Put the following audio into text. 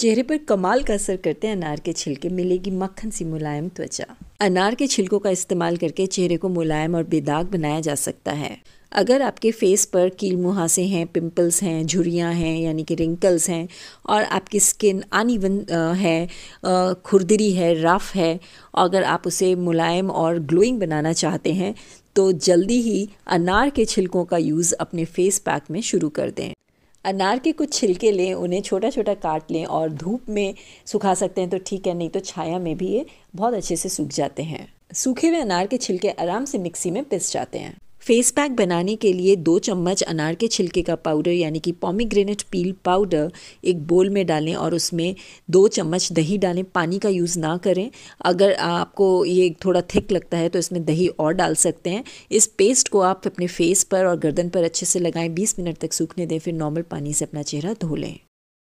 चेहरे पर कमाल का असर करते हैं अनार के छिलके मिलेगी मक्खन सी मुलायम त्वचा अनार के छिलकों का इस्तेमाल करके चेहरे को मुलायम और बेदाग बनाया जा सकता है अगर आपके फेस पर कील मुहासे हैं पिंपल्स हैं झुरियाँ हैं यानी कि रिंकल्स हैं और आपकी स्किन अनइवन है खुरदरी है रफ है अगर आप उसे मुलायम और ग्लोइंग बनाना चाहते हैं तो जल्दी ही अनार के छिलकों का यूज़ अपने फेस पैक में शुरू कर दें अनार के कुछ छिलके लें उन्हें छोटा छोटा काट लें और धूप में सुखा सकते हैं तो ठीक है नहीं तो छाया में भी ये बहुत अच्छे से सूख जाते हैं सूखे हुए अनार के छिलके आराम से मिक्सी में पिस जाते हैं फेस पैक बनाने के लिए दो चम्मच अनार के छिलके का पाउडर यानी कि पॉमीग्रेनेट पील पाउडर एक बोल में डालें और उसमें दो चम्मच दही डालें पानी का यूज़ ना करें अगर आपको ये थोड़ा थिक लगता है तो इसमें दही और डाल सकते हैं इस पेस्ट को आप अपने फेस पर और गर्दन पर अच्छे से लगाएं 20 मिनट तक सूखने दें फिर नॉर्मल पानी से अपना चेहरा धो लें